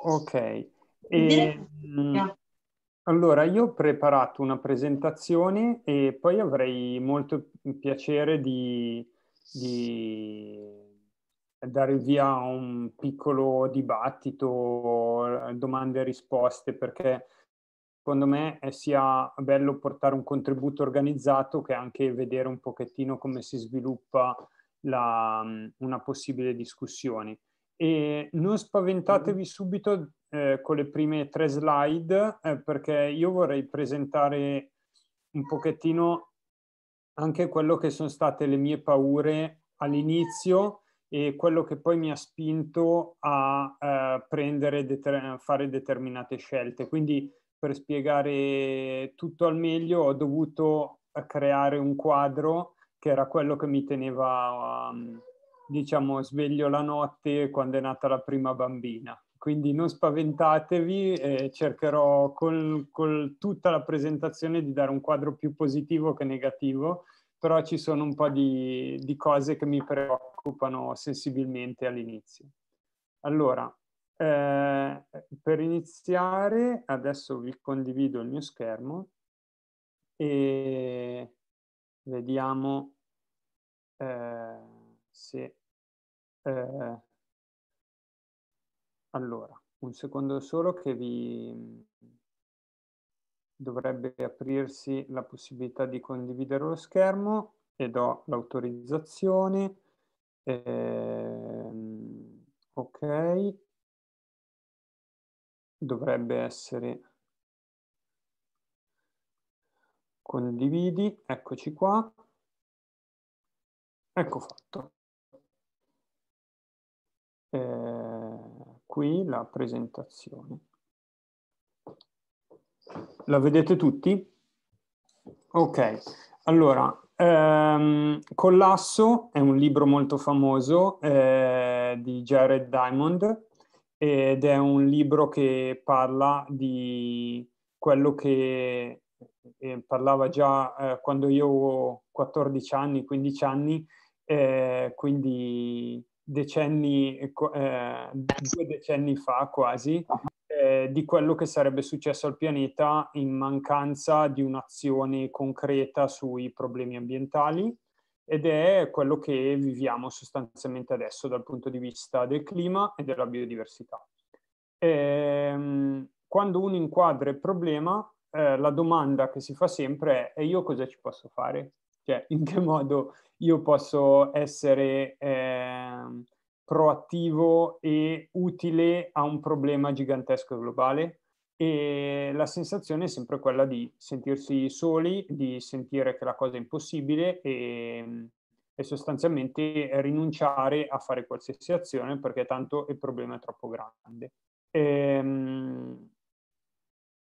Ok. E, ehm, allora, io ho preparato una presentazione e poi avrei molto piacere di, di dare via a un piccolo dibattito, domande e risposte, perché secondo me è sia bello portare un contributo organizzato che anche vedere un pochettino come si sviluppa la, una possibile discussione. E non spaventatevi subito eh, con le prime tre slide, eh, perché io vorrei presentare un pochettino anche quello che sono state le mie paure all'inizio e quello che poi mi ha spinto a eh, prendere, deter- fare determinate scelte. Quindi per spiegare tutto al meglio ho dovuto creare un quadro che era quello che mi teneva... Um, diciamo, sveglio la notte quando è nata la prima bambina. Quindi non spaventatevi, eh, cercherò con tutta la presentazione di dare un quadro più positivo che negativo, però ci sono un po' di, di cose che mi preoccupano sensibilmente all'inizio. Allora, eh, per iniziare, adesso vi condivido il mio schermo e vediamo eh, se eh, allora, un secondo solo che vi mm, dovrebbe aprirsi la possibilità di condividere lo schermo e do l'autorizzazione. Eh, ok. Dovrebbe essere condividi, eccoci qua. Ecco fatto eh, qui la presentazione. La vedete tutti? Ok, allora, ehm, Collasso è un libro molto famoso eh, di Jared Diamond ed è un libro che parla di quello che eh, parlava già eh, quando io avevo 14 anni, 15 anni, eh, quindi decenni, eh, eh, due decenni fa quasi, ah. eh, di quello che sarebbe successo al pianeta in mancanza di un'azione concreta sui problemi ambientali ed è quello che viviamo sostanzialmente adesso dal punto di vista del clima e della biodiversità. Ehm, quando uno inquadra il problema, eh, la domanda che si fa sempre è e io cosa ci posso fare? Cioè, in che modo io posso essere eh, proattivo e utile a un problema gigantesco globale e la sensazione è sempre quella di sentirsi soli, di sentire che la cosa è impossibile e, mm, e sostanzialmente rinunciare a fare qualsiasi azione perché tanto il problema è troppo grande. Ehm,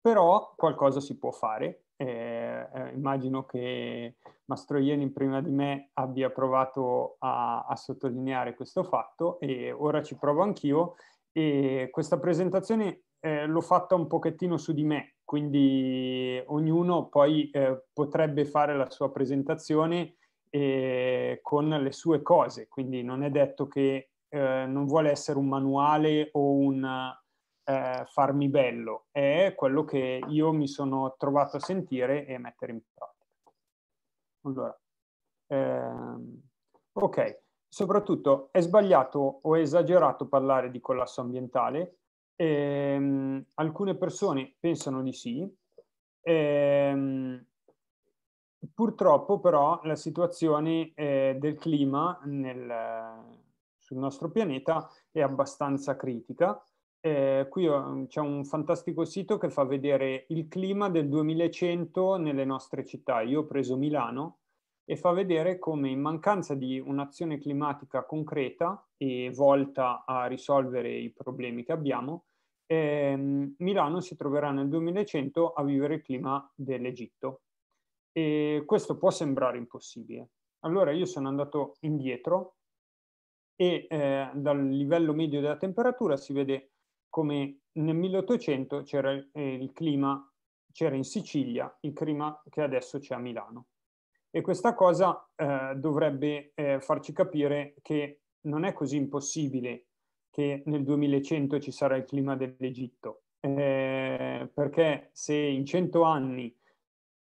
però qualcosa si può fare. Eh, eh, immagino che Mastroianni prima di me abbia provato a, a sottolineare questo fatto e ora ci provo anch'io. E questa presentazione eh, l'ho fatta un pochettino su di me, quindi ognuno poi eh, potrebbe fare la sua presentazione eh, con le sue cose, quindi non è detto che eh, non vuole essere un manuale o un eh, farmi bello, è quello che io mi sono trovato a sentire e a mettere in pratica. Allora, ehm, ok, soprattutto è sbagliato o esagerato parlare di collasso ambientale. Ehm, alcune persone pensano di sì. Ehm, purtroppo però la situazione eh, del clima nel, sul nostro pianeta è abbastanza critica eh, qui mm, c'è un fantastico sito che fa vedere il clima del 2100 nelle nostre città. Io ho preso Milano e fa vedere come in mancanza di un'azione climatica concreta e volta a risolvere i problemi che abbiamo, ehm, Milano si troverà nel 2100 a vivere il clima dell'Egitto. E questo può sembrare impossibile. Allora io sono andato indietro e eh, dal livello medio della temperatura si vede come nel 1800 c'era eh, il clima, c'era in Sicilia il clima che adesso c'è a Milano. E questa cosa eh, dovrebbe eh, farci capire che non è così impossibile che nel 2100 ci sarà il clima dell'Egitto, eh, perché se in 100 anni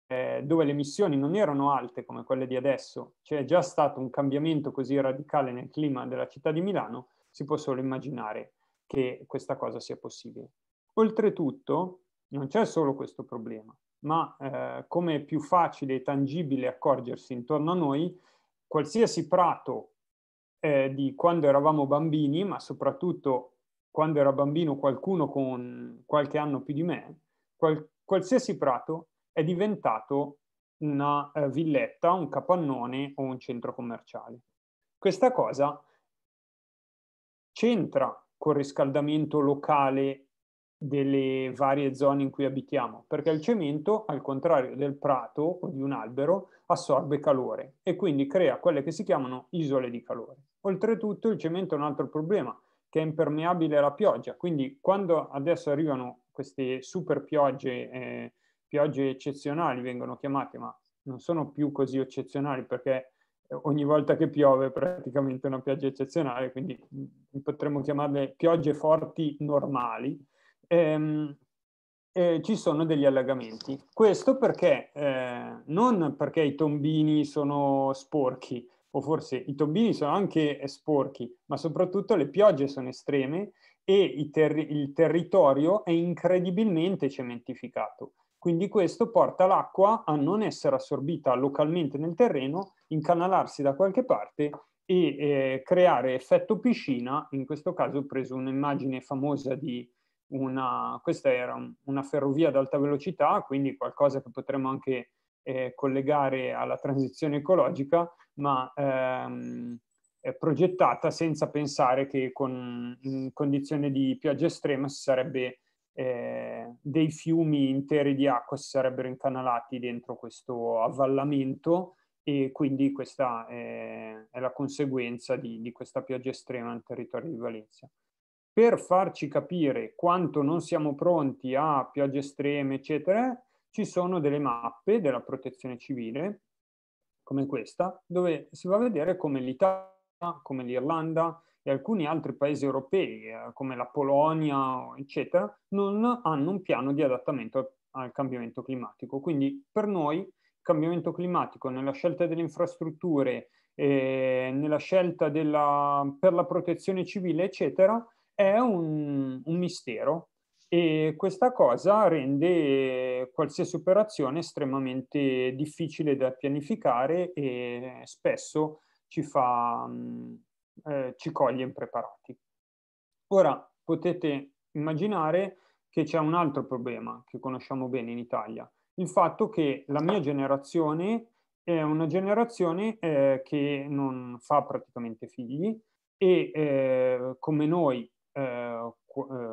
eh, dove le emissioni non erano alte come quelle di adesso, c'è già stato un cambiamento così radicale nel clima della città di Milano, si può solo immaginare che questa cosa sia possibile. Oltretutto non c'è solo questo problema, ma eh, come è più facile e tangibile accorgersi intorno a noi, qualsiasi prato eh, di quando eravamo bambini, ma soprattutto quando era bambino qualcuno con qualche anno più di me, qual- qualsiasi prato è diventato una eh, villetta, un capannone o un centro commerciale. Questa cosa c'entra riscaldamento locale delle varie zone in cui abitiamo, perché il cemento, al contrario del prato o di un albero, assorbe calore e quindi crea quelle che si chiamano isole di calore. Oltretutto il cemento è un altro problema, che è impermeabile alla pioggia, quindi quando adesso arrivano queste super piogge, eh, piogge eccezionali vengono chiamate, ma non sono più così eccezionali perché ogni volta che piove praticamente una pioggia eccezionale, quindi potremmo chiamarle piogge forti normali, ehm, eh, ci sono degli allagamenti. Questo perché eh, non perché i tombini sono sporchi, o forse i tombini sono anche sporchi, ma soprattutto le piogge sono estreme e terri- il territorio è incredibilmente cementificato. Quindi questo porta l'acqua a non essere assorbita localmente nel terreno, incanalarsi da qualche parte e eh, creare effetto piscina. In questo caso ho preso un'immagine famosa di una, questa era una ferrovia ad alta velocità, quindi qualcosa che potremmo anche eh, collegare alla transizione ecologica, ma ehm, progettata senza pensare che con condizioni di pioggia estrema si sarebbe eh, dei fiumi interi di acqua si sarebbero incanalati dentro questo avvallamento e quindi questa è, eh, è la conseguenza di, di questa pioggia estrema nel territorio di Valencia. Per farci capire quanto non siamo pronti a piogge estreme, eccetera, ci sono delle mappe della protezione civile come questa, dove si va a vedere come l'Italia, come l'Irlanda, e alcuni altri paesi europei, eh, come la Polonia, eccetera, non hanno un piano di adattamento al cambiamento climatico. Quindi per noi il cambiamento climatico nella scelta delle infrastrutture, eh, nella scelta della, per la protezione civile, eccetera, è un, un mistero e questa cosa rende qualsiasi operazione estremamente difficile da pianificare e spesso ci fa... Mh, eh, ci coglie impreparati. Ora potete immaginare che c'è un altro problema che conosciamo bene in Italia, il fatto che la mia generazione è una generazione eh, che non fa praticamente figli e eh, come noi eh, eh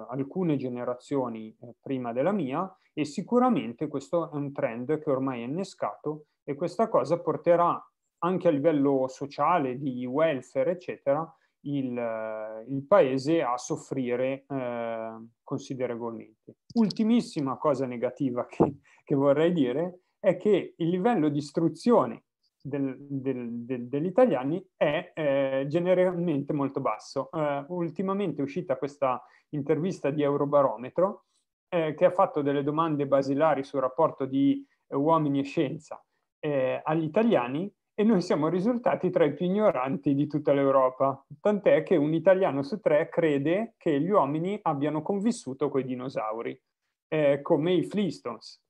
alcune generazioni eh, prima della mia e sicuramente questo è un trend che ormai è innescato e questa cosa porterà anche a livello sociale, di welfare, eccetera, il, eh, il paese a soffrire eh, considerevolmente. Ultimissima cosa negativa che, che, vorrei dire è che il livello di istruzione del, del, del, degli italiani è eh, generalmente molto basso. Eh, ultimamente è uscita questa intervista di Eurobarometro eh, che ha fatto delle domande basilari sul rapporto di eh, uomini e scienza agli italiani e noi siamo risultati tra i più ignoranti di tutta l'Europa, tant'è che un italiano su tre crede che gli uomini abbiano convissuto coi dinosauri, eh, come i Flintstones.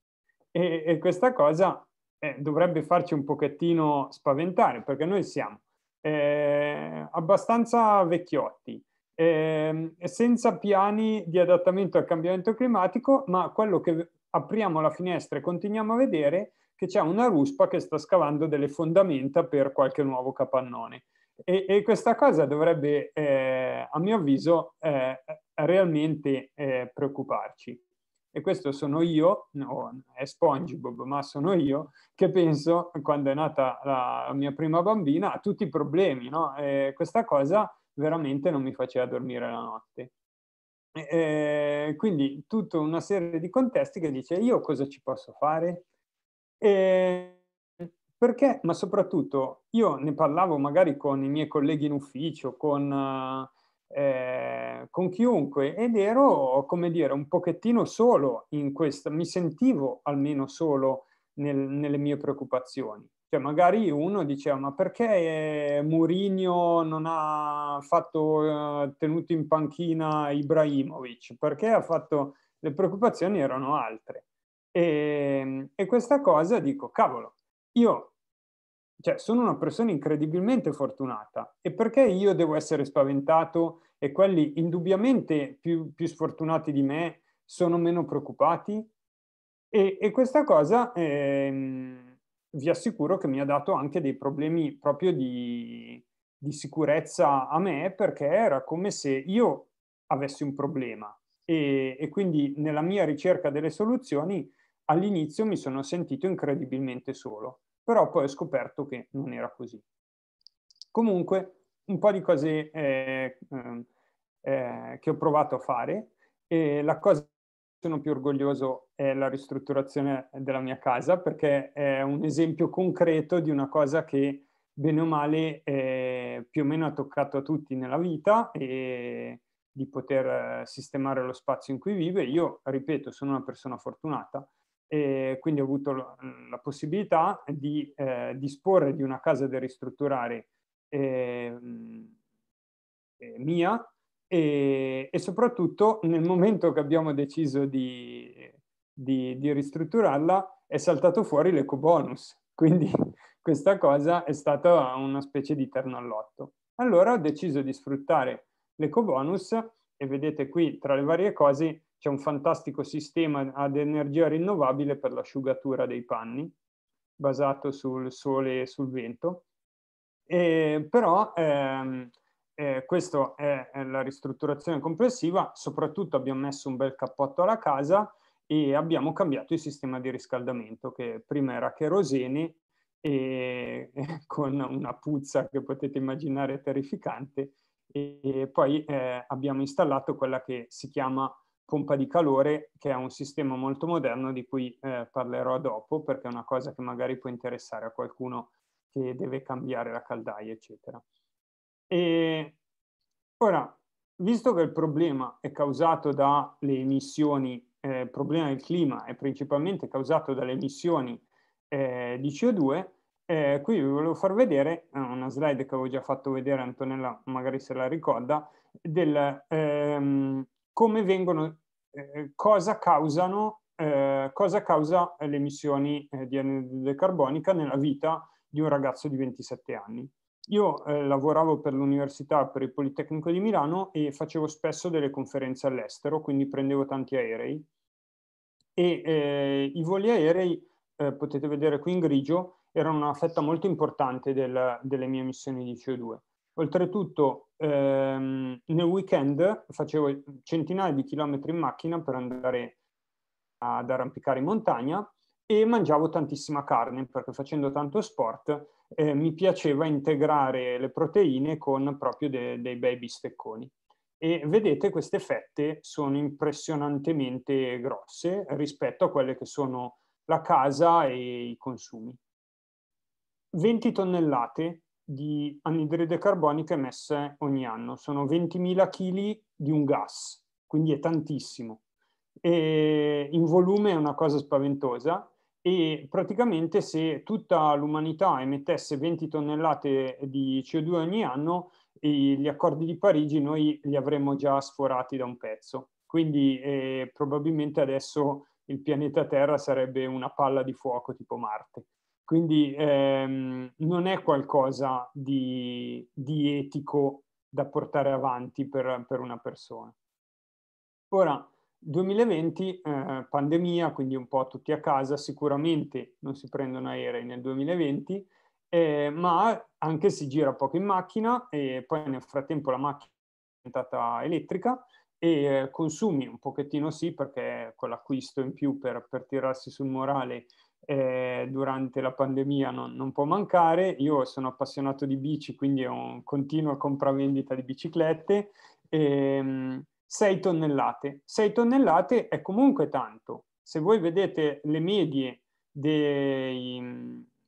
E, e, questa cosa eh, dovrebbe farci un pochettino spaventare, perché noi siamo eh, abbastanza vecchiotti, ehm, senza piani di adattamento al cambiamento climatico, ma quello che apriamo la finestra e continuiamo a vedere che c'è una ruspa che sta scavando delle fondamenta per qualche nuovo capannone. E, e questa cosa dovrebbe, eh, a mio avviso, eh, realmente eh, preoccuparci. E questo sono io, no, è SpongeBob, ma sono io che penso, quando è nata la, la mia prima bambina, a tutti i problemi. No? questa cosa veramente non mi faceva dormire la notte. E, eh, quindi tutta una serie di contesti che dice io cosa ci posso fare? E ehm, perché, ma soprattutto io ne parlavo magari con i miei colleghi in ufficio, con, eh, eh, con chiunque ed ero, come dire, un pochettino solo in questa, mi sentivo almeno solo nel, nelle mie preoccupazioni. Cioè magari uno diceva ma perché Mourinho non ha fatto, eh, tenuto in panchina Ibrahimovic? Perché ha fatto, le preoccupazioni erano altre. E, ehm, e questa cosa dico, cavolo, io cioè, sono una persona incredibilmente fortunata e perché io devo essere spaventato e quelli indubbiamente più, più sfortunati di me sono meno preoccupati? E, e questa cosa ehm, vi assicuro che mi ha dato anche dei problemi proprio di, di sicurezza a me perché era come se io avessi un problema e, e quindi nella mia ricerca delle soluzioni all'inizio mi sono sentito incredibilmente solo, però poi ho scoperto che non era così. Comunque, un po' di cose eh, ehm, eh, che ho provato a fare. E la cosa che sono più orgoglioso è la ristrutturazione della mia casa, perché è un esempio concreto di una cosa che bene o male eh, più o meno ha toccato a tutti nella vita e di poter eh, sistemare lo spazio in cui vive. Io, ripeto, sono una persona fortunata e quindi ho avuto la, la possibilità di eh, disporre di una casa da ristrutturare ehm, eh, mia e, e, soprattutto nel momento che abbiamo deciso di, di, di ristrutturarla è saltato fuori l'eco bonus quindi questa cosa è stata una specie di terno all'otto allora ho deciso di sfruttare l'eco bonus e vedete qui tra le varie cose c'è un fantastico sistema ad energia rinnovabile per l'asciugatura dei panni, basato sul sole e sul vento. E, però ehm, eh, questa è, è la ristrutturazione complessiva, soprattutto abbiamo messo un bel cappotto alla casa e abbiamo cambiato il sistema di riscaldamento che prima era cherosene e, con una puzza che potete immaginare terrificante e, e poi eh, abbiamo installato quella che si chiama pompa di calore, che è un sistema molto moderno di cui eh, parlerò dopo, perché è una cosa che magari può interessare a qualcuno che deve cambiare la caldaia, eccetera. E ora, visto che il problema è causato dalle emissioni, eh, il problema del clima è principalmente causato dalle emissioni eh, di CO2, eh, qui vi volevo far vedere eh, una slide che avevo già fatto vedere Antonella, magari se la ricorda, del, ehm, come vengono, eh, eh, cosa causano, eh, cosa causa le emissioni eh, di anidride carbonica nella vita di un ragazzo di 27 anni. Io eh, lavoravo per l'Università per il Politecnico di Milano e facevo spesso delle conferenze all'estero, quindi prendevo tanti aerei. E eh, i voli aerei, eh, potete vedere qui in grigio, erano una fetta molto importante del, delle mie emissioni di CO2. Oltretutto ehm, nel weekend facevo centinaia di chilometri in macchina per andare ad arrampicare in montagna e mangiavo tantissima carne perché facendo tanto sport eh, mi piaceva integrare le proteine con proprio de- dei bei bistecconi. E vedete queste fette sono impressionantemente grosse rispetto a quelle che sono la casa e i consumi. 20 tonnellate di anidride carbonica emesse ogni anno. Sono 20.000 kg di un gas, quindi è tantissimo. E in volume è una cosa spaventosa e praticamente se tutta l'umanità emettesse 20 tonnellate di CO2 ogni anno, gli accordi di Parigi noi li avremmo già sforati da un pezzo. Quindi eh, probabilmente adesso il pianeta Terra sarebbe una palla di fuoco tipo Marte. Quindi ehm, non è qualcosa di, di, etico da portare avanti per, per una persona. Ora, 2020, eh, pandemia, quindi un po' tutti a casa, sicuramente non si prendono aerei nel 2020, eh, ma anche si gira poco in macchina e poi nel frattempo la macchina è diventata elettrica e eh, consumi un pochettino sì perché con l'acquisto in più per, per tirarsi sul morale eh, durante la pandemia non, non, può mancare. Io sono appassionato di bici, quindi ho un continuo compravendita di biciclette. Ehm, 6 tonnellate. 6 tonnellate è comunque tanto. Se voi vedete le medie dei,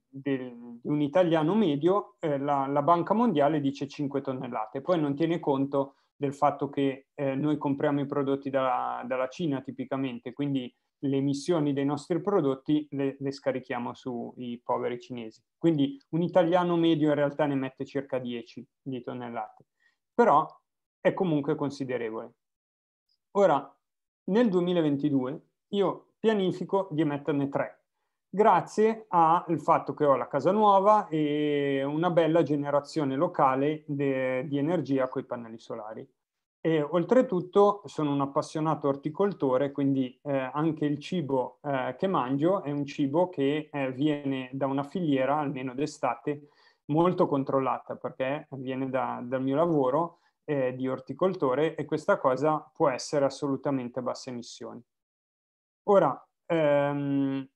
di un italiano medio, eh, la, la, Banca Mondiale dice 5 tonnellate, poi non tiene conto del fatto che eh, noi compriamo i prodotti da, dalla Cina tipicamente, quindi le emissioni dei nostri prodotti le, le, scarichiamo sui poveri cinesi. Quindi un italiano medio in realtà ne mette circa 10 di tonnellate, però è comunque considerevole. Ora, nel 2022 io pianifico di emetterne 3 grazie al fatto che ho la casa nuova e una bella generazione locale de, di energia con i pannelli solari. E oltretutto sono un appassionato orticoltore, quindi eh, anche il cibo eh, che mangio è un cibo che eh, viene da una filiera, almeno d'estate, molto controllata perché viene da, dal mio lavoro eh, di orticoltore e questa cosa può essere assolutamente a basse emissioni. Ora, ehm,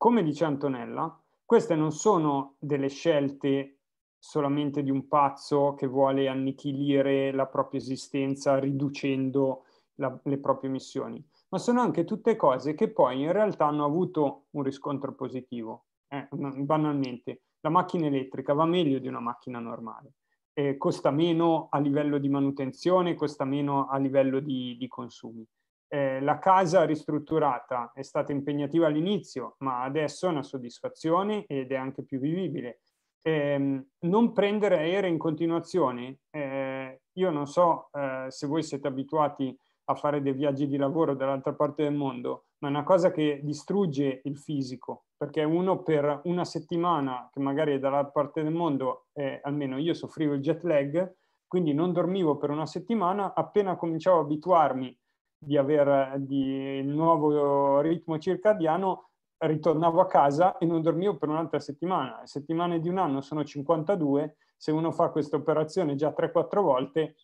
come dice Antonella, queste non sono delle scelte solamente di un pazzo che vuole annichilire la propria esistenza riducendo la, le proprie missioni, ma sono anche tutte cose che poi in realtà hanno avuto un riscontro positivo. Eh, banalmente, la macchina elettrica va meglio di una macchina normale, eh, costa meno a livello di manutenzione, costa meno a livello di, di consumi eh, la casa ristrutturata è stata impegnativa all'inizio, ma adesso è una soddisfazione ed è anche più vivibile. Eh, non prendere aereo in continuazione, eh, io non so eh, se voi siete abituati a fare dei viaggi di lavoro dall'altra parte del mondo, ma è una cosa che distrugge il fisico, perché uno per una settimana che magari è dall'altra parte del mondo, eh, almeno io soffrivo il jet lag, quindi non dormivo per una settimana, appena cominciavo a abituarmi di avere di, il nuovo ritmo circadiano, ritornavo a casa e non dormivo per un'altra settimana. Settimane di un anno sono 52, se uno fa questa operazione già 3-4 volte,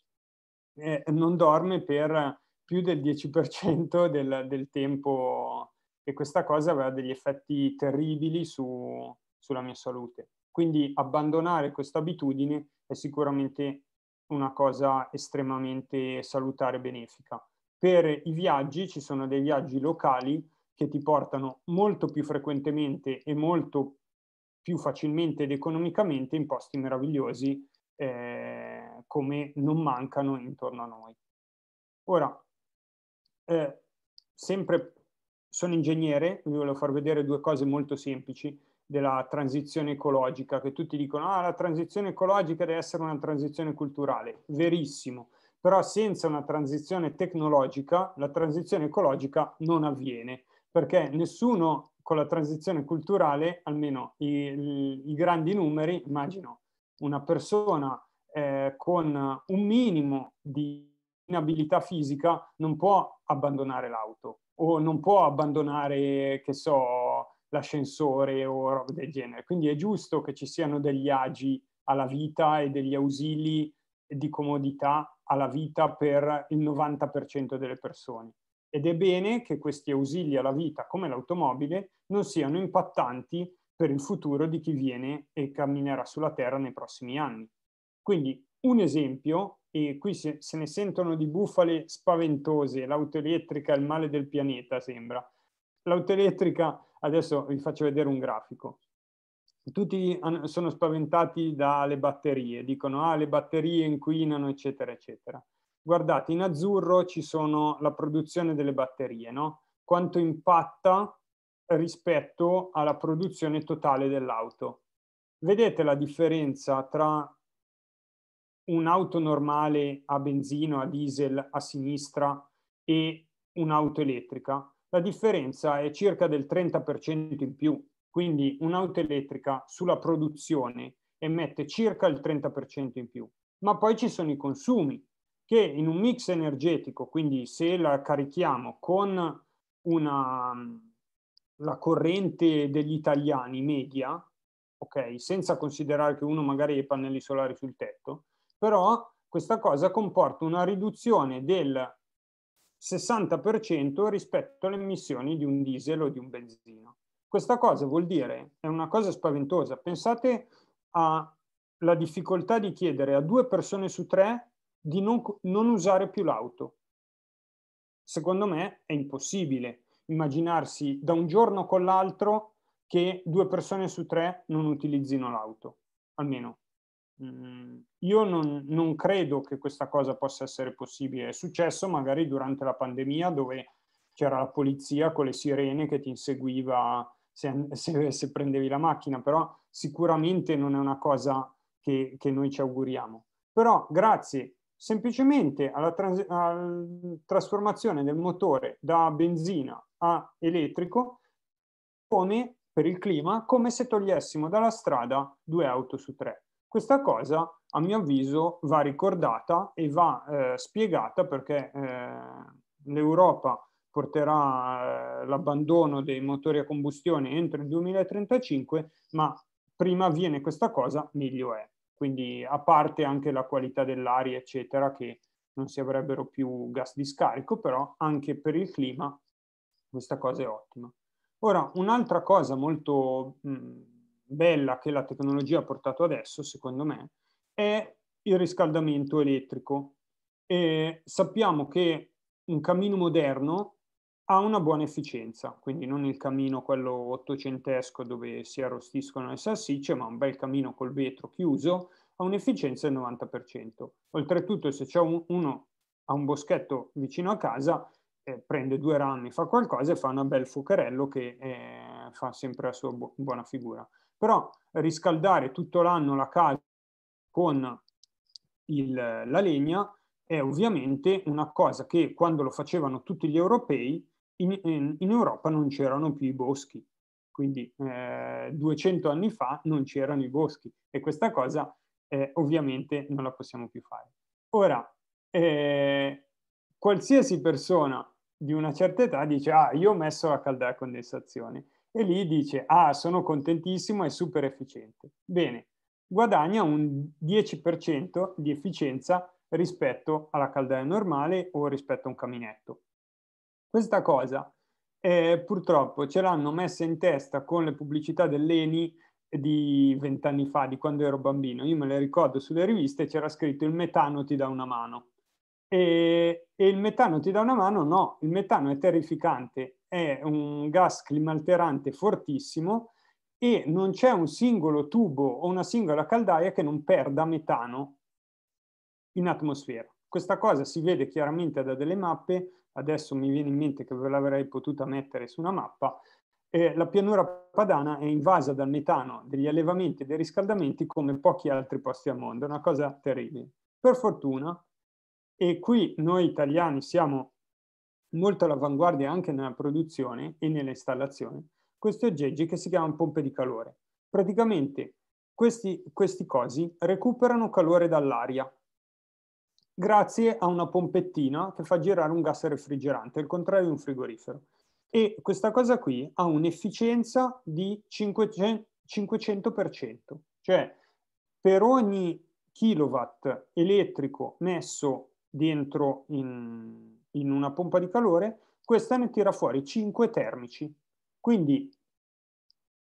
eh, non dorme per più del 10% del, del, tempo e questa cosa aveva degli effetti terribili su, sulla mia salute. Quindi abbandonare questa abitudine è sicuramente una cosa estremamente salutare e benefica. Per i viaggi ci sono dei viaggi locali che ti portano molto più frequentemente e molto più facilmente ed economicamente in posti meravigliosi eh, come non mancano intorno a noi. Ora, eh, sempre sono ingegnere, vi voglio far vedere due cose molto semplici della transizione ecologica, che tutti dicono ah, la transizione ecologica deve essere una transizione culturale. Verissimo, però senza una transizione tecnologica la transizione ecologica non avviene, perché nessuno con la transizione culturale, almeno i, i grandi numeri, immagino una persona eh, con un minimo di inabilità fisica non può abbandonare l'auto o non può abbandonare, che so, l'ascensore o roba del genere. Quindi è giusto che ci siano degli agi alla vita e degli ausili di comodità alla vita per il 90% delle persone. Ed è bene che questi ausili alla vita, come l'automobile, non siano impattanti per il futuro di chi viene e camminerà sulla Terra nei prossimi anni. Quindi un esempio, e qui se, se ne sentono di bufale spaventose, l'auto elettrica è il male del pianeta, sembra. L'auto elettrica, adesso vi faccio vedere un grafico tutti sono spaventati dalle batterie, dicono ah le batterie inquinano eccetera eccetera. Guardate, in azzurro ci sono la produzione delle batterie, no? quanto impatta rispetto alla produzione totale dell'auto. Vedete la differenza tra un'auto normale a benzina, a diesel a sinistra e un'auto elettrica? La differenza è circa del 30% in più, quindi un'auto elettrica sulla produzione emette circa il 30% in più. Ma poi ci sono i consumi, che in un mix energetico, quindi se la carichiamo con una, la corrente degli italiani media, ok, senza considerare che uno magari ha i pannelli solari sul tetto, però questa cosa comporta una riduzione del 60% rispetto alle emissioni di un diesel o di un benzina. Questa cosa vuol dire, è una cosa spaventosa, pensate alla difficoltà di chiedere a due persone su tre di non, non usare più l'auto. Secondo me è impossibile immaginarsi da un giorno con l'altro che due persone su tre non utilizzino l'auto, almeno. Mm, io non, non, credo che questa cosa possa essere possibile. È successo magari durante la pandemia dove c'era la polizia con le sirene che ti inseguiva se, se, se prendevi la macchina, però sicuramente non è una cosa che, che noi ci auguriamo. Però grazie semplicemente alla, trans, alla trasformazione del motore da benzina a elettrico, come per il clima, come se togliessimo dalla strada due auto su tre. Questa cosa, a mio avviso, va ricordata e va eh, spiegata perché eh, l'Europa porterà eh, l'abbandono dei motori a combustione entro il 2035, ma prima avviene questa cosa meglio è. Quindi a parte anche la qualità dell'aria, eccetera, che non si avrebbero più gas di scarico, però anche per il clima questa cosa è ottima. Ora, un'altra cosa molto mh, bella che la tecnologia ha portato adesso, secondo me, è il riscaldamento elettrico. E sappiamo che un cammino moderno ha una buona efficienza, quindi non il camino quello ottocentesco dove si arrostiscono le salsicce, ma un bel camino col vetro chiuso, ha un'efficienza del 90%. Oltretutto se c'è un, uno ha un boschetto vicino a casa, eh, prende due rami, fa qualcosa e fa un bel fuocherello che eh, fa sempre la sua bu- buona figura. Però riscaldare tutto l'anno la casa con il, la legna è ovviamente una cosa che quando lo facevano tutti gli europei in, in, in Europa non c'erano più i boschi, quindi eh, 200 anni fa non c'erano i boschi e questa cosa eh, ovviamente non la possiamo più fare. Ora, eh, qualsiasi persona di una certa età dice ah io ho messo la caldaia a condensazione e lì dice ah sono contentissimo è super efficiente bene guadagna un 10% di efficienza rispetto alla caldaia normale o rispetto a un caminetto questa cosa eh, purtroppo ce l'hanno messa in testa con le pubblicità dell'ENI di vent'anni fa, di quando ero bambino. Io me le ricordo sulle riviste, c'era scritto il metano ti dà una mano. E, e, il metano ti dà una mano? No, il metano è terrificante, è un gas climalterante fortissimo e non c'è un singolo tubo o una singola caldaia che non perda metano in atmosfera. Questa cosa si vede chiaramente da delle mappe, adesso mi viene in mente che ve l'avrei potuta mettere su una mappa, eh, la pianura padana è invasa dal metano degli allevamenti e dei riscaldamenti come pochi altri posti al mondo, una cosa terribile. Per fortuna, e qui noi italiani siamo molto all'avanguardia anche nella produzione e nelle installazioni, questi aggeggi che si chiamano pompe di calore. Praticamente questi, questi cosi recuperano calore dall'aria grazie a una pompettina che fa girare un gas refrigerante, il contrario di un frigorifero. E questa cosa qui ha un'efficienza di 500, 500%, cioè per ogni kilowatt elettrico messo dentro in, in una pompa di calore, questa ne tira fuori 5 termici. Quindi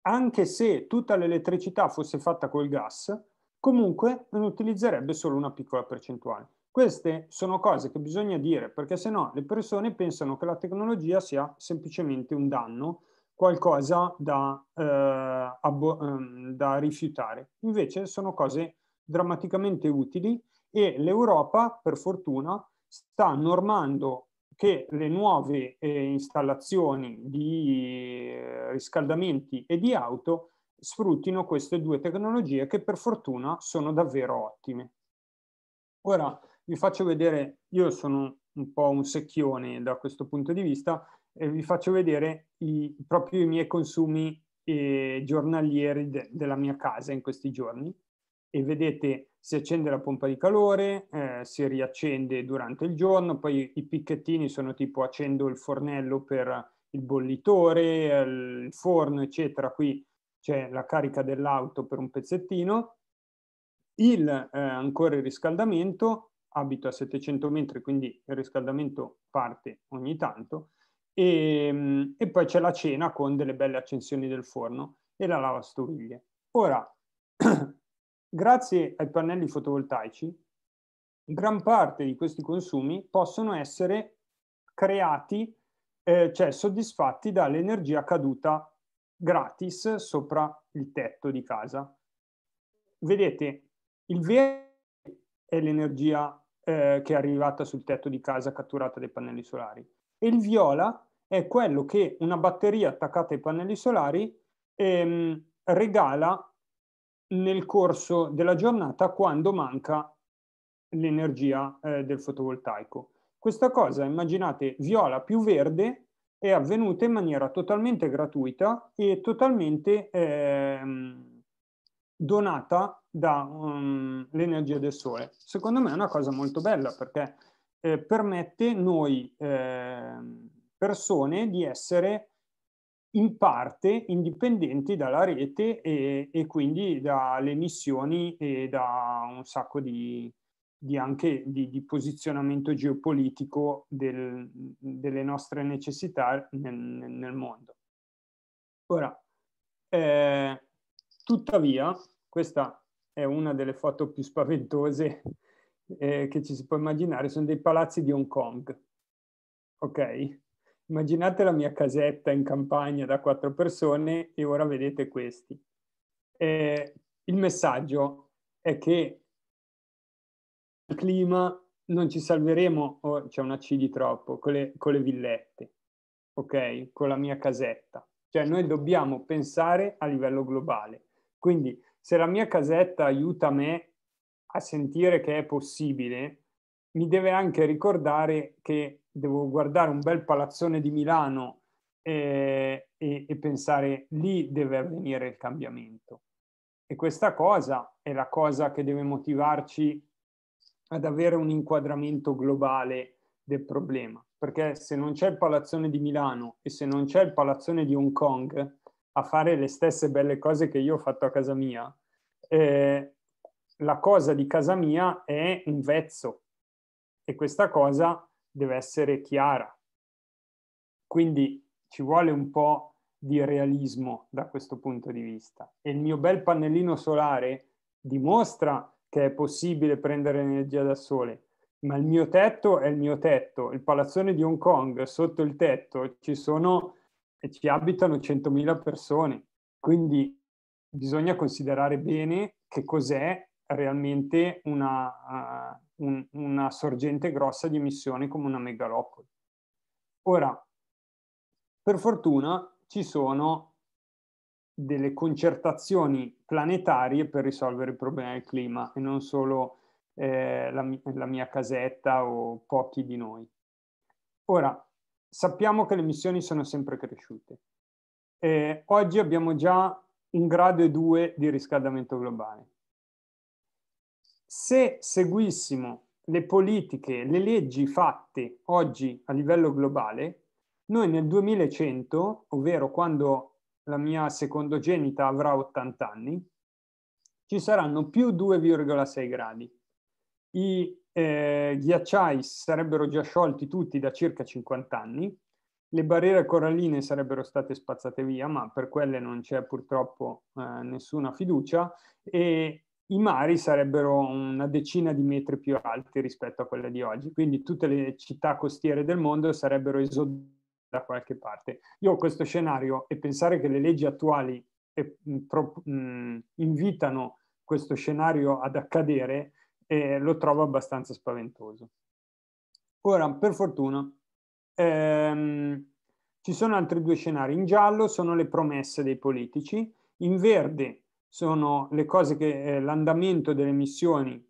anche se tutta l'elettricità fosse fatta col gas, comunque ne utilizzerebbe solo una piccola percentuale. Queste sono cose che bisogna dire perché se no le persone pensano che la tecnologia sia semplicemente un danno, qualcosa da, eh, abbo- ehm, da rifiutare. Invece sono cose drammaticamente utili e l'Europa, per fortuna, sta normando che le nuove eh, installazioni di eh, riscaldamenti e di auto sfruttino queste due tecnologie che per fortuna sono davvero ottime. Ora, vi faccio vedere, io sono un po' un secchione da questo punto di vista, e vi faccio vedere i, proprio i miei consumi eh, giornalieri de, della mia casa in questi giorni e vedete si accende la pompa di calore, eh, si riaccende durante il giorno, poi i picchettini sono tipo accendo il fornello per il bollitore, il forno, eccetera. Qui c'è la carica dell'auto per un pezzettino, il, eh, ancora il riscaldamento abito a 700 metri, quindi il riscaldamento parte ogni tanto, e, mm, e poi c'è la cena con delle belle accensioni del forno e la lavastoviglie. Ora, grazie ai pannelli fotovoltaici, gran parte di questi consumi possono essere creati, eh, cioè soddisfatti dall'energia caduta gratis sopra il tetto di casa. Vedete, il vero è l'energia eh, che è arrivata sul tetto di casa catturata dai pannelli solari. E il viola è quello che una batteria attaccata ai pannelli solari ehm, regala nel corso della giornata quando manca l'energia eh, del fotovoltaico. Questa cosa, immaginate, viola più verde è avvenuta in maniera totalmente gratuita e totalmente ehm, donata dall'energia ehm, um, del sole. Secondo me è una cosa molto bella perché eh, permette noi eh, persone di essere in parte indipendenti dalla rete e, e, quindi dalle emissioni e da un sacco di, di anche di, di, posizionamento geopolitico del, delle nostre necessità nel, nel mondo. Ora, eh, tuttavia, questa è una delle foto più spaventose eh, che ci si può immaginare, sono dei palazzi di Hong Kong. Ok? Immaginate la mia casetta in campagna da quattro persone e ora vedete questi. Eh, il messaggio è che il clima non ci salveremo, oh, c'è una C di troppo, con le, con le villette, ok? Con la mia casetta. Cioè noi dobbiamo pensare a livello globale. Quindi se la mia casetta aiuta me a sentire che è possibile, mi deve anche ricordare che devo guardare un bel palazzone di Milano eh, e, e pensare lì deve avvenire il cambiamento. E questa cosa è la cosa che deve motivarci ad avere un inquadramento globale del problema, perché se non c'è il palazzone di Milano e se non c'è il palazzone di Hong Kong, a fare le stesse belle cose che io ho fatto a casa mia. Eh, la cosa di casa mia è un vezzo e questa cosa deve essere chiara. Quindi ci vuole un po' di realismo da questo punto di vista. E il mio bel pannellino solare dimostra che è possibile prendere energia da sole, ma il mio tetto è il mio tetto. Il palazzone di Hong Kong, sotto il tetto ci sono e ci abitano 100.000 persone. Quindi bisogna considerare bene che cos'è realmente una, uh, un, una sorgente grossa di emissioni come una megalopoli. Ora, per fortuna ci sono delle concertazioni planetarie per risolvere il problema del clima e non solo eh, la, la mia casetta o pochi di noi. Ora, sappiamo che le emissioni sono sempre cresciute. Eh, oggi abbiamo già un grado e due di riscaldamento globale. Se seguissimo le politiche, le leggi fatte oggi a livello globale, noi nel 2100, ovvero quando la mia secondogenita avrà 80 anni, ci saranno più 2,6 gradi. I eh, ghiacciai sarebbero già sciolti tutti da circa 50 anni, le barriere coralline sarebbero state spazzate via, ma per quelle non c'è purtroppo eh, nessuna fiducia, e i mari sarebbero una decina di metri più alti rispetto a quelle di oggi, quindi tutte le città costiere del mondo sarebbero esodate da qualche parte. Io ho questo scenario e pensare che le leggi attuali eh, mm, invitano questo scenario ad accadere e lo trovo abbastanza spaventoso. Ora, per fortuna, ehm, ci sono altri due scenari. In giallo sono le promesse dei politici, in verde sono le cose che eh, l'andamento delle missioni,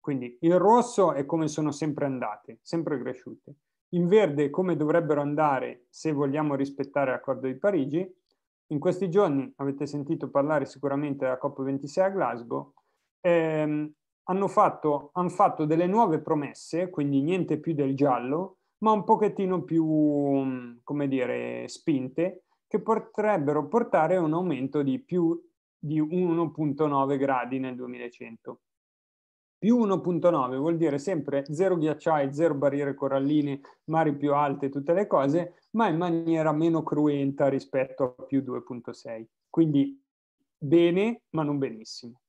quindi il rosso è come sono sempre andate, sempre cresciute. In verde è come dovrebbero andare se vogliamo rispettare l'accordo di Parigi. In questi giorni avete sentito parlare sicuramente della COP26 a Glasgow. Ehm, hanno fatto, hanno fatto delle nuove promesse, quindi niente più del giallo, ma un pochettino più, mm, come dire, spinte, che potrebbero portare a un aumento di più di 1.9 gradi nel 2100. Più 1.9 vuol dire sempre zero ghiacciai, zero barriere coralline, mari più alte, tutte le cose, ma in maniera meno cruenta rispetto a più 2.6. Quindi bene, ma non benissimo.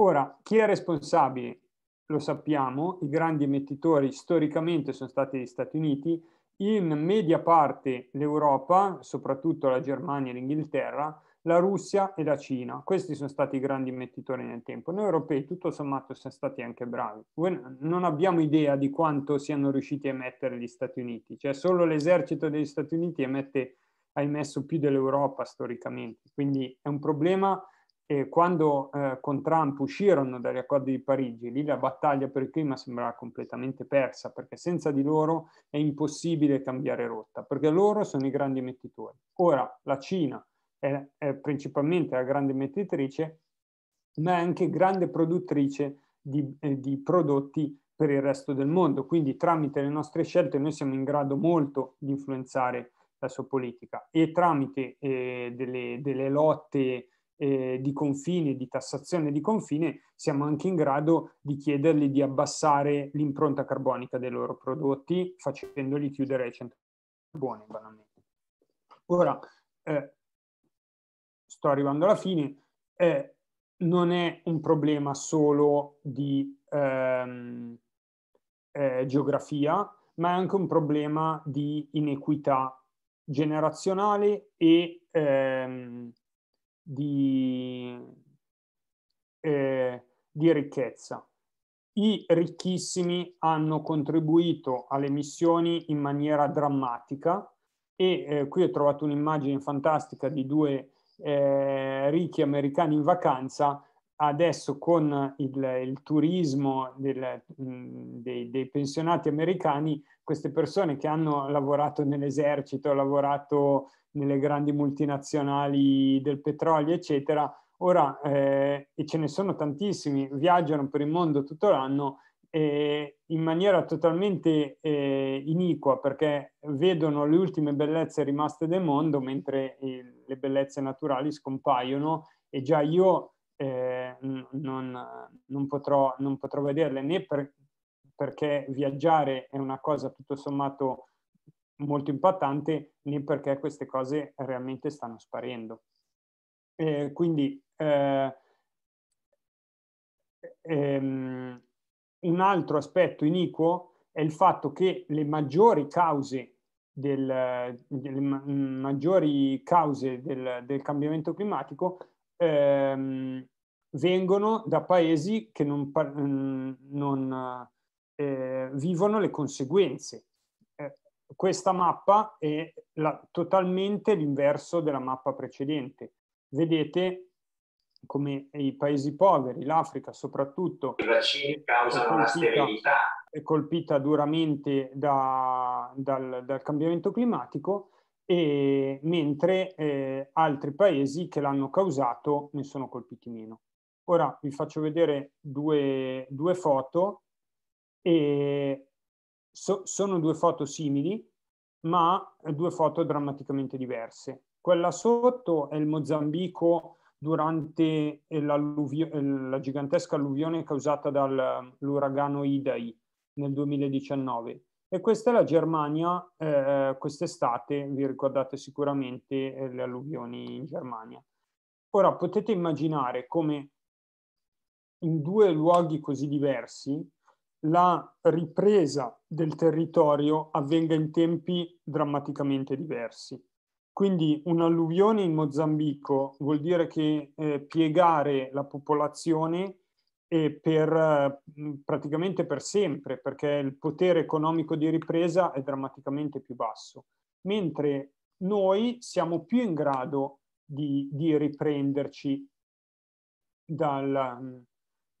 Ora, chi è responsabile? Lo sappiamo, i grandi emettitori storicamente sono stati gli Stati Uniti, in media parte l'Europa, soprattutto la Germania e l'Inghilterra, la Russia e la Cina. Questi sono stati i grandi emettitori nel tempo. Noi europei, tutto sommato, siamo stati anche bravi. Non abbiamo idea di quanto siano riusciti a emettere gli Stati Uniti, cioè solo l'esercito degli Stati Uniti emette, ha emesso più dell'Europa storicamente. Quindi è un problema e quando eh, con Trump uscirono dagli accordi di Parigi, lì la battaglia per il clima sembrava completamente persa, perché senza di loro è impossibile cambiare rotta, perché loro sono i grandi emettitori. Ora la Cina è, è principalmente la grande emettitrice, ma è anche grande produttrice di, eh, di prodotti per il resto del mondo. Quindi tramite le nostre scelte noi siamo in grado molto di influenzare la sua politica e tramite eh, delle, delle lotte eh, di confine, di tassazione di confine, siamo anche in grado di chiedergli di abbassare l'impronta carbonica dei loro prodotti facendoli chiudere ai centri buoni banalmente. Ora, eh, sto arrivando alla fine, eh, non è un problema solo di ehm, eh, geografia, ma è anche un problema di inequità generazionale e ehm, di, eh, di ricchezza. I ricchissimi hanno contribuito alle missioni in maniera drammatica e eh, qui ho trovato un'immagine fantastica di due eh, ricchi americani in vacanza. Adesso con il, il turismo del, mh, mm, dei, dei, pensionati americani, queste persone che hanno lavorato nell'esercito, lavorato nelle grandi multinazionali del petrolio, eccetera. Ora, eh, e ce ne sono tantissimi, viaggiano per il mondo tutto l'anno eh, in maniera totalmente eh, iniqua perché vedono le ultime bellezze rimaste del mondo mentre il, eh, le bellezze naturali scompaiono e già io eh, non, non, potrò, non, potrò, vederle né per, perché viaggiare è una cosa tutto sommato molto impattante né perché queste cose realmente stanno sparendo. Eh, quindi eh, ehm, un altro aspetto iniquo è il fatto che le maggiori cause del, del, maggiori cause del, del cambiamento climatico ehm, vengono da paesi che non, mm, non eh, vivono le conseguenze questa mappa è la, totalmente l'inverso della mappa precedente. Vedete come i paesi poveri, l'Africa soprattutto, I vaccini causano È colpita duramente da, dal, dal, cambiamento climatico, e, mentre eh, altri paesi che l'hanno causato ne sono colpiti meno. Ora vi faccio vedere due, due foto. E so, sono due foto simili ma due foto drammaticamente diverse. Quella sotto è il Mozambico durante la gigantesca alluvione causata dall'uragano mm, Idai nel 2019. E questa è la Germania, eh, quest'estate, vi ricordate sicuramente eh, le alluvioni in Germania. Ora potete immaginare come in due luoghi così diversi la ripresa del territorio avvenga in tempi drammaticamente diversi. Quindi un'alluvione in Mozambico vuol dire che eh, piegare la popolazione eh, per, mm, praticamente per sempre, perché il potere economico di ripresa è drammaticamente più basso, mentre noi siamo più in grado di, di riprenderci dal, mm,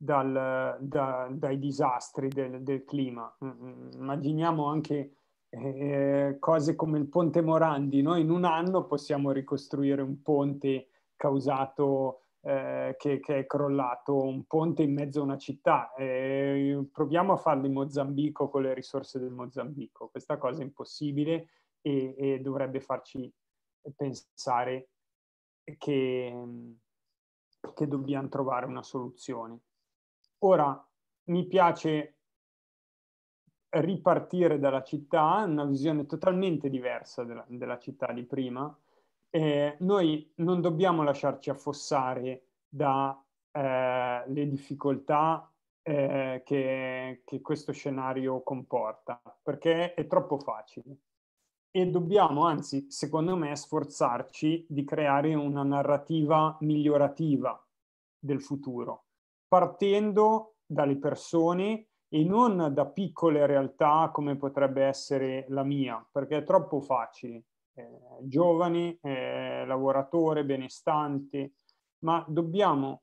dal, da, dai disastri del, del, clima. Mm, mm, immaginiamo anche eh, cose come il ponte Morandi, noi in un anno possiamo ricostruire un ponte causato eh, che, che, è crollato, un ponte in mezzo a una città. Eh, proviamo a farlo in Mozambico con le risorse del Mozambico. Questa cosa è impossibile e, e dovrebbe farci pensare che, che dobbiamo trovare una soluzione. Ora, mi piace ripartire dalla città, una visione totalmente diversa della, della città di prima. Eh, noi non dobbiamo lasciarci affossare dalle eh, difficoltà eh, che, che questo scenario comporta, perché è troppo facile. E dobbiamo, anzi, secondo me, sforzarci di creare una narrativa migliorativa del futuro partendo dalle persone e non da piccole realtà come potrebbe essere la mia, perché è troppo facile. Eh, giovani, eh, lavoratore, benestante, ma dobbiamo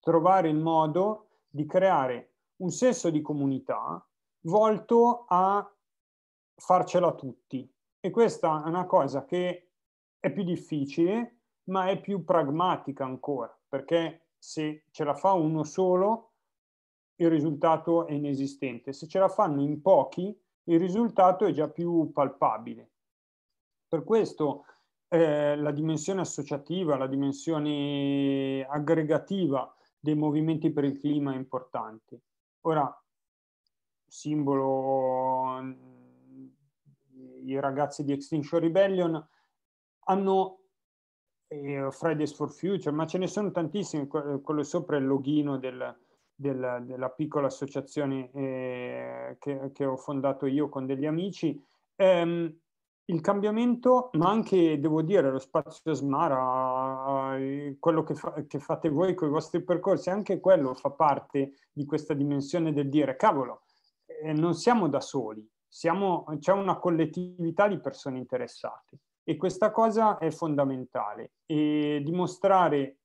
trovare il modo di creare un senso di comunità volto a farcela tutti. E questa è una cosa che è più difficile, ma è più pragmatica ancora, perché se ce la fa uno solo, il risultato è inesistente. Se ce la fanno in pochi, il risultato è già più palpabile. Per questo eh, la dimensione associativa, la dimensione aggregativa dei movimenti per il clima è importante. Ora, simbolo, mm, i ragazzi di Extinction Rebellion hanno eh, Fridays for Future, ma ce ne sono tantissimi, eh, quello sopra è il login del, del, della piccola associazione eh, che, che, ho fondato io con degli amici. Ehm, il cambiamento, ma anche, devo dire, lo spazio Smara, eh, quello che, fa, che fate voi con i vostri percorsi, anche quello fa parte di questa dimensione del dire, cavolo, eh, non siamo da soli, siamo, c'è una collettività di persone interessate. E questa cosa è fondamentale e dimostrare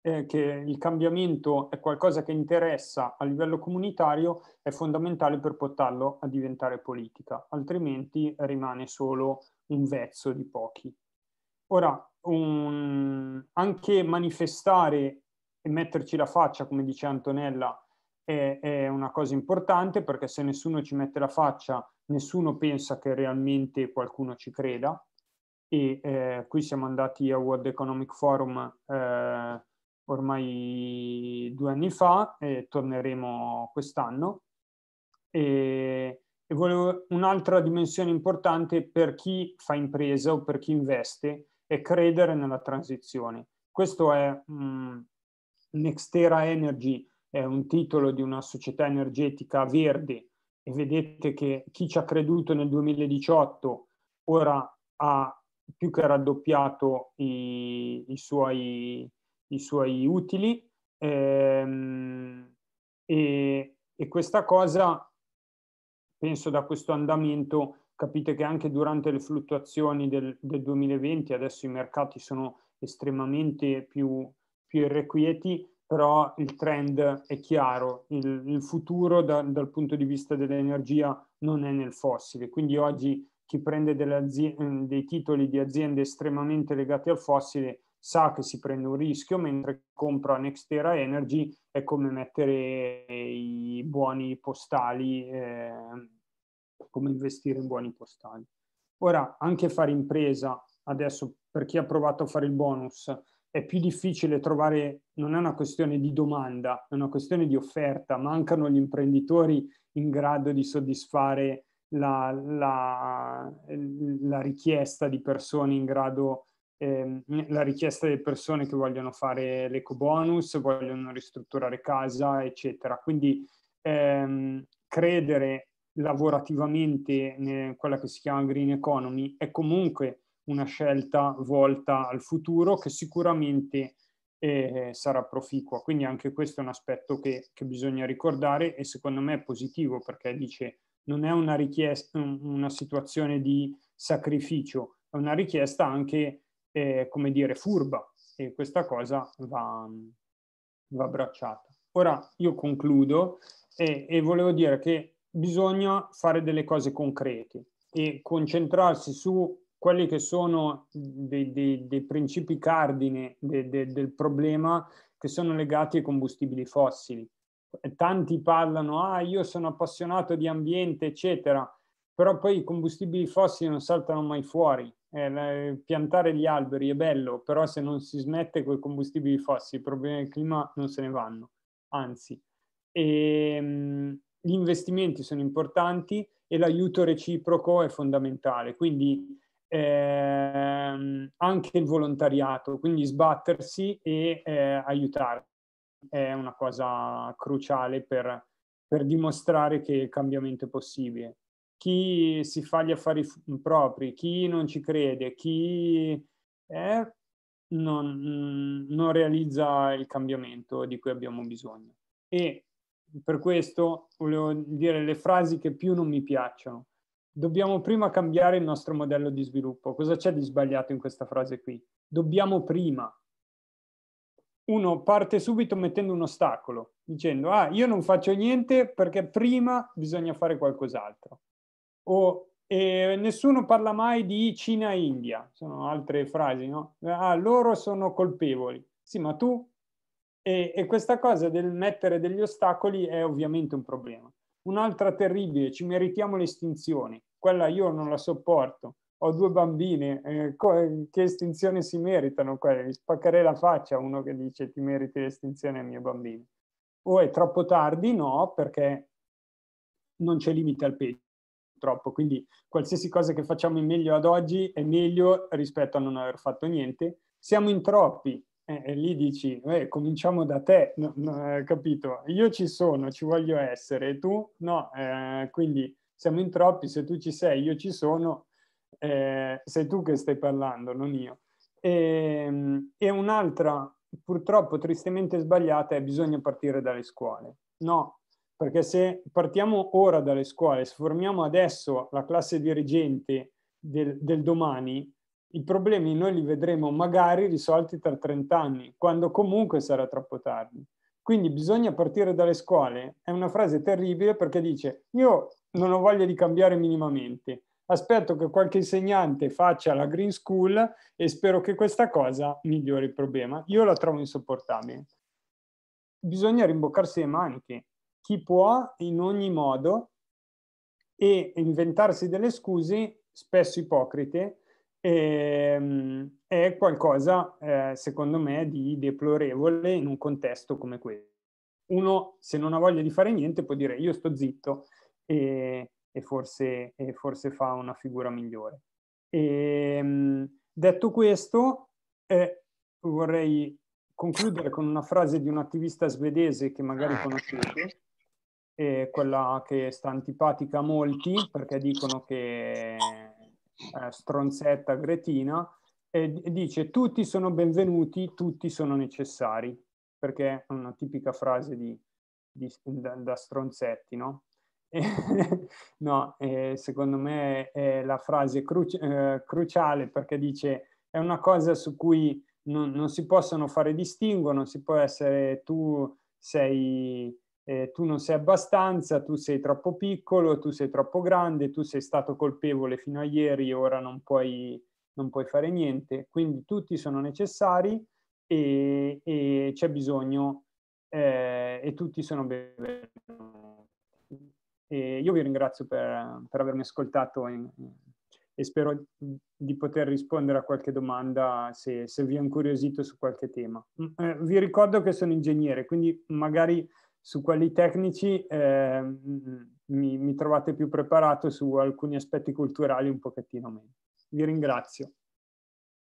eh, che il cambiamento è qualcosa che interessa a livello comunitario è fondamentale per portarlo a diventare politica, altrimenti rimane solo un vezzo di pochi. Ora, un, anche manifestare e metterci la faccia, come dice Antonella, è, è una cosa importante perché se nessuno ci mette la faccia nessuno pensa che realmente qualcuno ci creda e eh, qui siamo andati a World Economic Forum eh, ormai due anni fa e torneremo quest'anno. E, e volevo un'altra dimensione importante per chi fa impresa o per chi investe è credere nella transizione. Questo è mh, mm, Nextera Energy, è un titolo di una società energetica verde e vedete che chi ci ha creduto nel 2018 ora ha più che raddoppiato i, i, suoi, i suoi, utili ehm, e, e questa cosa, penso da questo andamento, capite che anche durante le fluttuazioni del, del 2020, adesso i mercati sono estremamente più, più irrequieti, però il trend è chiaro, il, il futuro da, dal punto di vista dell'energia non è nel fossile, quindi oggi chi prende eh, dei titoli di aziende estremamente legate al fossile sa che si prende un rischio, mentre compra Nextera Energy è come mettere i buoni postali, eh, come investire in buoni postali. Ora, anche fare impresa, adesso per chi ha provato a fare il bonus, è più difficile trovare, non è una questione di domanda, è una questione di offerta, mancano gli imprenditori in grado di soddisfare la, la, la richiesta di persone in grado, eh, la richiesta delle persone che vogliono fare l'eco bonus, vogliono ristrutturare casa, eccetera. Quindi ehm, credere lavorativamente in quella che si chiama green economy è comunque una scelta volta al futuro che sicuramente eh, sarà proficua. Quindi anche questo è un aspetto che, che, bisogna ricordare e secondo me è positivo perché dice non è una richiesta, una situazione di sacrificio, è una richiesta anche, eh, come dire, furba e questa cosa va, va abbracciata. Ora io concludo e, e volevo dire che bisogna fare delle cose concrete e concentrarsi su quelli che sono dei, dei, dei principi cardine de, de, del problema che sono legati ai combustibili fossili. Tanti parlano, ah, io sono appassionato di ambiente, eccetera, però poi i combustibili fossili non saltano mai fuori. Eh, piantare gli alberi è bello, però se non si smette con i combustibili fossili, i problemi del clima non se ne vanno, anzi. E, ehm, mh, gli investimenti sono importanti e l'aiuto reciproco è fondamentale. Quindi eh, anche il volontariato, quindi sbattersi e eh, aiutare è una cosa cruciale per, per dimostrare che il cambiamento è possibile. Chi si fa gli affari propri, chi non ci crede, chi è, eh, non, mm, non realizza il cambiamento di cui abbiamo bisogno. E per questo volevo dire le frasi che più non mi piacciono dobbiamo prima cambiare il nostro modello di sviluppo. Cosa c'è di sbagliato in questa frase qui? Dobbiamo prima. Uno parte subito mettendo un ostacolo, dicendo, ah, io non faccio niente perché prima bisogna fare qualcos'altro. O eh, nessuno parla mai di Cina e India, sono altre frasi, no? Ah, loro sono colpevoli. Sì, ma tu? e, e questa cosa del mettere degli ostacoli è ovviamente un problema un'altra terribile, ci meritiamo l'estinzione quella io non la sopporto, ho due bambini, eh, eh che estinzione si meritano quelle? Gli spaccherei la faccia a uno che dice ti meriti l'estinzione ai miei bambini. O è troppo tardi? No, perché non c'è limite al peggio, purtroppo. Quindi qualsiasi cosa che facciamo in meglio ad oggi è meglio rispetto a non aver fatto niente. Siamo in troppi, eh, lì dici, eh, cominciamo da te, no, no, eh, capito? Io ci sono, ci voglio essere, e tu no, eh, quindi siamo in troppi, se tu ci sei, io ci sono, eh, sei tu che stai parlando, non io. E, ehm, e un'altra, purtroppo tristemente sbagliata, è bisogna partire dalle scuole. No, perché se partiamo ora dalle scuole, se formiamo adesso la classe dirigente del, del domani, i problemi noi li vedremo magari risolti tra 30 anni, quando comunque sarà troppo tardi. Quindi bisogna partire dalle scuole. È una frase terribile perché dice io non ho voglia di cambiare minimamente. Aspetto che qualche insegnante faccia la green school e spero che questa cosa migliori il problema. Io la trovo insopportabile. Bisogna rimboccarsi le maniche. Chi può in ogni modo e inventarsi delle scuse, spesso ipocrite, ehm, è qualcosa, eh, secondo me, di deplorevole in un contesto come questo. Uno, se non ha voglia di fare niente, può dire io sto zitto e, e, forse, e forse, fa una figura migliore. E, ehm, detto questo, eh, vorrei concludere con una frase di un attivista svedese che magari ah. conoscete, eh, quella che sta antipatica a molti perché dicono che è eh, stronzetta, gretina, e dice tutti sono benvenuti, tutti sono necessari, perché è una tipica frase di, di, da, da, stronzetti, no? no, eh, secondo me è la frase cruci- eh, cruciale perché dice è una cosa su cui non, non, si possono fare distinguo, non si può essere tu sei, eh, tu non sei abbastanza, tu sei troppo piccolo, tu sei troppo grande, tu sei stato colpevole fino a ieri, ora non puoi, non puoi fare niente. Quindi tutti sono necessari e, e c'è bisogno eh, e tutti sono benvenuti. E io vi ringrazio per, per avermi ascoltato in, e spero di poter rispondere a qualche domanda se, se vi è incuriosito su qualche tema. Mm, eh, vi ricordo che sono ingegnere, quindi magari su quelli tecnici eh, mi, mi trovate più preparato, su alcuni aspetti culturali un pochettino meno. Vi ringrazio.